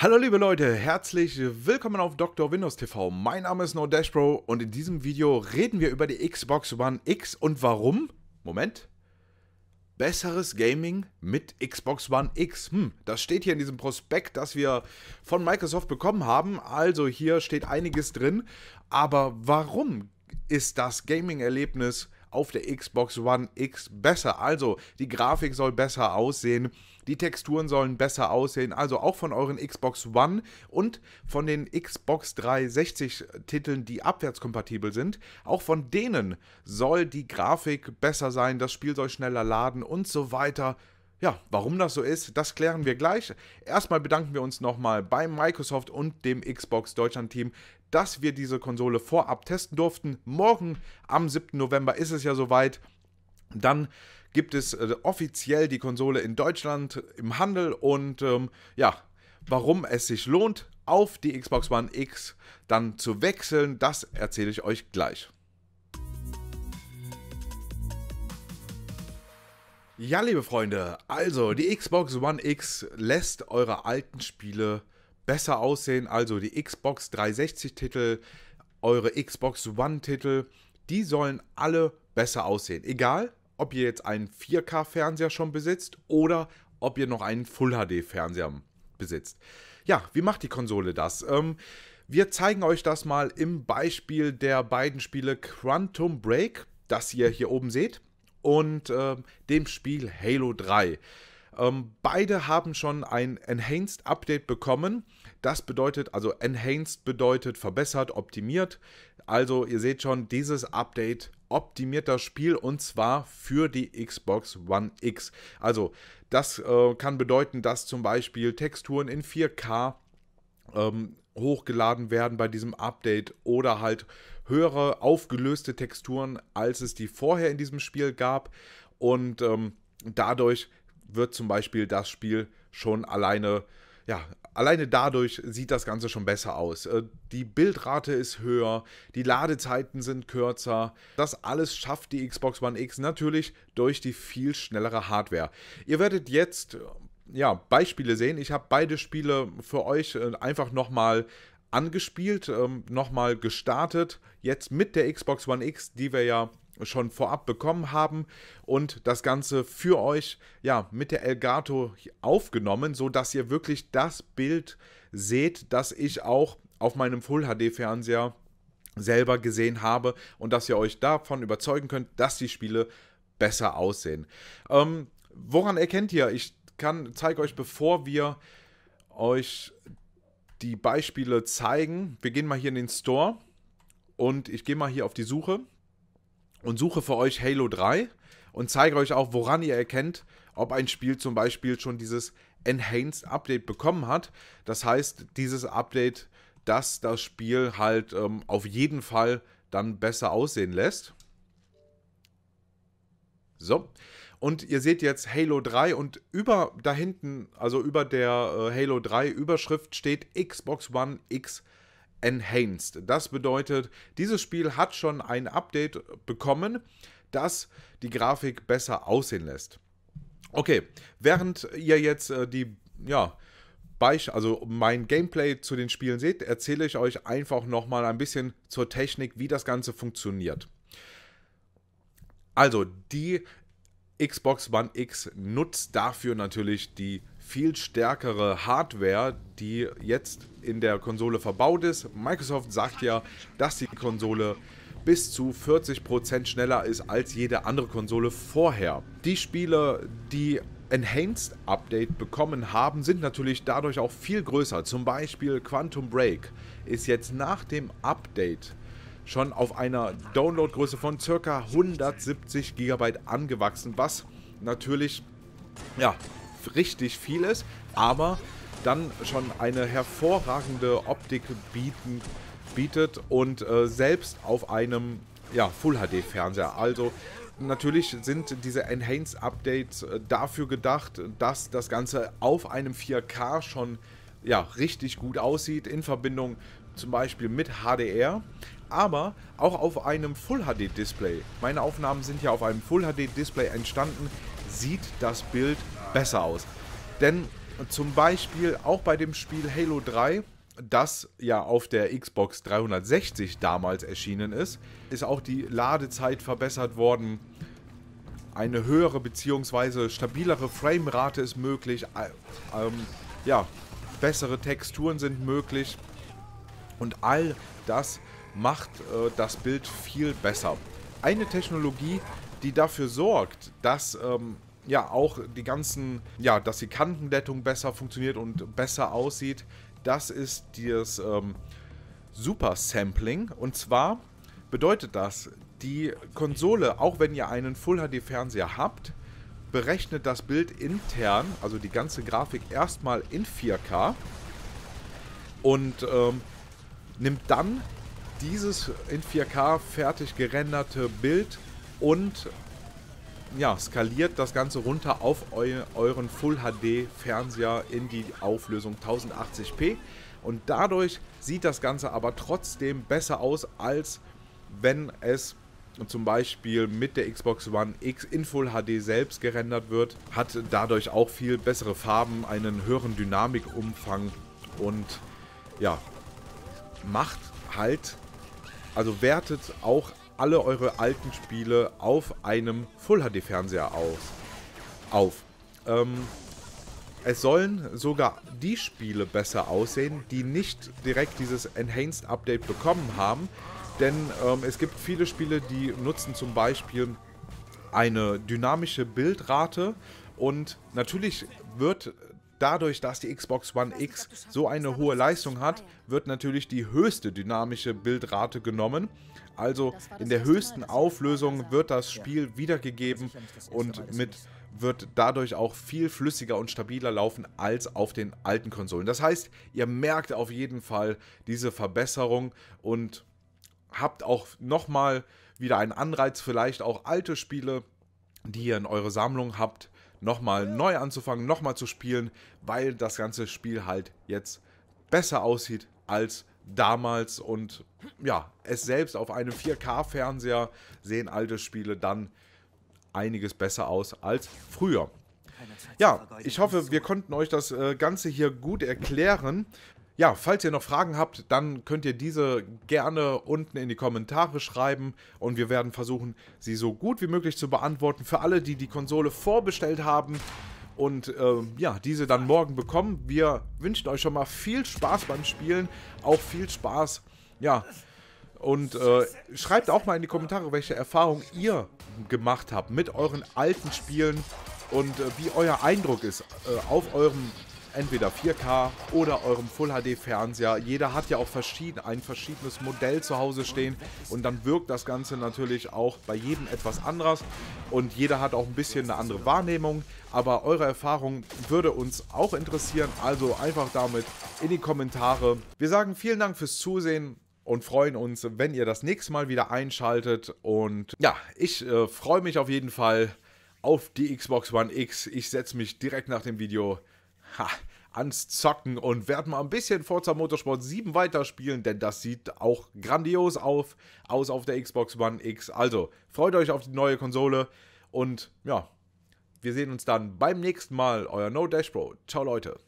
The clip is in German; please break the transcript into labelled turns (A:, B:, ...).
A: Hallo liebe Leute, herzlich willkommen auf Dr. Windows TV. Mein Name ist No und in diesem Video reden wir über die Xbox One X und warum, Moment, besseres Gaming mit Xbox One X. Hm, das steht hier in diesem Prospekt, das wir von Microsoft bekommen haben. Also hier steht einiges drin. Aber warum ist das Gaming-Erlebnis auf der Xbox One X besser. Also die Grafik soll besser aussehen, die Texturen sollen besser aussehen. Also auch von euren Xbox One und von den Xbox 360 Titeln, die abwärtskompatibel sind, auch von denen soll die Grafik besser sein, das Spiel soll schneller laden und so weiter. Ja, warum das so ist, das klären wir gleich. Erstmal bedanken wir uns nochmal bei Microsoft und dem Xbox Deutschland Team, dass wir diese Konsole vorab testen durften. Morgen am 7. November ist es ja soweit. Dann gibt es äh, offiziell die Konsole in Deutschland im Handel und ähm, ja, warum es sich lohnt, auf die Xbox One X dann zu wechseln, das erzähle ich euch gleich. Ja, liebe Freunde, also die Xbox One X lässt eure alten Spiele besser aussehen. Also die Xbox 360-Titel, eure Xbox One-Titel, die sollen alle besser aussehen. Egal, ob ihr jetzt einen 4K-Fernseher schon besitzt oder ob ihr noch einen Full-HD-Fernseher besitzt. Ja, wie macht die Konsole das? Ähm, wir zeigen euch das mal im Beispiel der beiden Spiele Quantum Break, das ihr hier oben seht, und äh, dem Spiel Halo 3. Ähm, beide haben schon ein Enhanced Update bekommen das bedeutet, also enhanced bedeutet verbessert, optimiert. Also ihr seht schon, dieses Update optimiert das Spiel und zwar für die Xbox One X. Also das äh, kann bedeuten, dass zum Beispiel Texturen in 4K ähm, hochgeladen werden bei diesem Update oder halt höhere aufgelöste Texturen, als es die vorher in diesem Spiel gab. Und ähm, dadurch wird zum Beispiel das Spiel schon alleine ja, alleine dadurch sieht das Ganze schon besser aus. Äh, die Bildrate ist höher, die Ladezeiten sind kürzer. Das alles schafft die Xbox One X natürlich durch die viel schnellere Hardware. Ihr werdet jetzt äh, ja, Beispiele sehen. Ich habe beide Spiele für euch äh, einfach nochmal angespielt, ähm, nochmal gestartet. Jetzt mit der Xbox One X, die wir ja schon vorab bekommen haben und das Ganze für euch ja mit der Elgato aufgenommen, so dass ihr wirklich das Bild seht, das ich auch auf meinem Full HD Fernseher selber gesehen habe und dass ihr euch davon überzeugen könnt, dass die Spiele besser aussehen. Ähm, woran erkennt ihr? Ich kann zeige euch, bevor wir euch die Beispiele zeigen. Wir gehen mal hier in den Store und ich gehe mal hier auf die Suche und suche für euch Halo 3 und zeige euch auch, woran ihr erkennt, ob ein Spiel zum Beispiel schon dieses Enhanced Update bekommen hat. Das heißt, dieses Update, das das Spiel halt ähm, auf jeden Fall dann besser aussehen lässt. So. Und ihr seht jetzt Halo 3 und über da hinten, also über der äh, Halo 3 Überschrift steht Xbox One X Enhanced. Das bedeutet, dieses Spiel hat schon ein Update bekommen, das die Grafik besser aussehen lässt. Okay, während ihr jetzt äh, die, ja, also mein Gameplay zu den Spielen seht, erzähle ich euch einfach nochmal ein bisschen zur Technik, wie das Ganze funktioniert. Also, die Xbox One X nutzt dafür natürlich die viel stärkere Hardware, die jetzt in der Konsole verbaut ist. Microsoft sagt ja, dass die Konsole bis zu 40% schneller ist als jede andere Konsole vorher. Die Spiele, die Enhanced Update bekommen haben, sind natürlich dadurch auch viel größer. Zum Beispiel Quantum Break ist jetzt nach dem Update schon auf einer Downloadgröße von ca. 170 GB angewachsen, was natürlich ja, richtig viel ist, aber dann schon eine hervorragende Optik bieten, bietet und äh, selbst auf einem ja, Full-HD-Fernseher. Also natürlich sind diese Enhanced Updates äh, dafür gedacht, dass das Ganze auf einem 4K schon ja, richtig gut aussieht, in Verbindung zum Beispiel mit HDR, aber auch auf einem Full HD Display. Meine Aufnahmen sind ja auf einem Full HD Display entstanden, sieht das Bild besser aus. Denn zum Beispiel auch bei dem Spiel Halo 3, das ja auf der Xbox 360 damals erschienen ist, ist auch die Ladezeit verbessert worden. Eine höhere bzw. stabilere Framerate ist möglich. Äh, ähm, ja, bessere Texturen sind möglich. Und all das macht äh, das Bild viel besser. Eine Technologie, die dafür sorgt, dass ähm, ja auch die ganzen, ja, dass die Kantenglättung besser funktioniert und besser aussieht, das ist das ähm, Super Sampling. Und zwar bedeutet das, die Konsole, auch wenn ihr einen Full HD Fernseher habt, berechnet das Bild intern, also die ganze Grafik erstmal in 4K und ähm, nimmt dann dieses in 4K fertig gerenderte Bild und ja, skaliert das Ganze runter auf eu euren Full HD Fernseher in die Auflösung 1080p. Und dadurch sieht das Ganze aber trotzdem besser aus, als wenn es zum Beispiel mit der Xbox One X in Full HD selbst gerendert wird. Hat dadurch auch viel bessere Farben, einen höheren Dynamikumfang und ja, macht halt, also wertet auch alle eure alten Spiele auf einem Full-HD-Fernseher aus. Auf. Ähm, es sollen sogar die Spiele besser aussehen, die nicht direkt dieses Enhanced Update bekommen haben. Denn ähm, es gibt viele Spiele, die nutzen zum Beispiel eine dynamische Bildrate. Und natürlich wird Dadurch, dass die Xbox One X so eine hohe Leistung hat, wird natürlich die höchste dynamische Bildrate genommen. Also in der höchsten Auflösung wird das Spiel wiedergegeben und mit wird dadurch auch viel flüssiger und stabiler laufen als auf den alten Konsolen. Das heißt, ihr merkt auf jeden Fall diese Verbesserung und habt auch nochmal wieder einen Anreiz, vielleicht auch alte Spiele, die ihr in eure Sammlung habt, nochmal neu anzufangen, nochmal zu spielen, weil das ganze Spiel halt jetzt besser aussieht als damals und ja, es selbst auf einem 4K-Fernseher sehen alte Spiele dann einiges besser aus als früher. Ja, ich hoffe, wir konnten euch das äh, Ganze hier gut erklären. Ja, falls ihr noch Fragen habt, dann könnt ihr diese gerne unten in die Kommentare schreiben und wir werden versuchen, sie so gut wie möglich zu beantworten. Für alle, die die Konsole vorbestellt haben und ähm, ja, diese dann morgen bekommen. Wir wünschen euch schon mal viel Spaß beim Spielen, auch viel Spaß, ja, und äh, schreibt auch mal in die Kommentare, welche Erfahrungen ihr gemacht habt mit euren alten Spielen und äh, wie euer Eindruck ist äh, auf eurem entweder 4K oder eurem Full HD Fernseher. Jeder hat ja auch verschieden, ein verschiedenes Modell zu Hause stehen und dann wirkt das Ganze natürlich auch bei jedem etwas anders und jeder hat auch ein bisschen eine andere Wahrnehmung. Aber eure Erfahrung würde uns auch interessieren, also einfach damit in die Kommentare. Wir sagen vielen Dank fürs Zusehen und freuen uns, wenn ihr das nächste Mal wieder einschaltet. Und ja, ich äh, freue mich auf jeden Fall auf die Xbox One X. Ich setze mich direkt nach dem Video ha, ans Zocken und werden mal ein bisschen Forza Motorsport 7 weiterspielen, denn das sieht auch grandios auf, aus auf der Xbox One X. Also freut euch auf die neue Konsole und ja, wir sehen uns dann beim nächsten Mal. Euer No Dash Bro. Ciao Leute.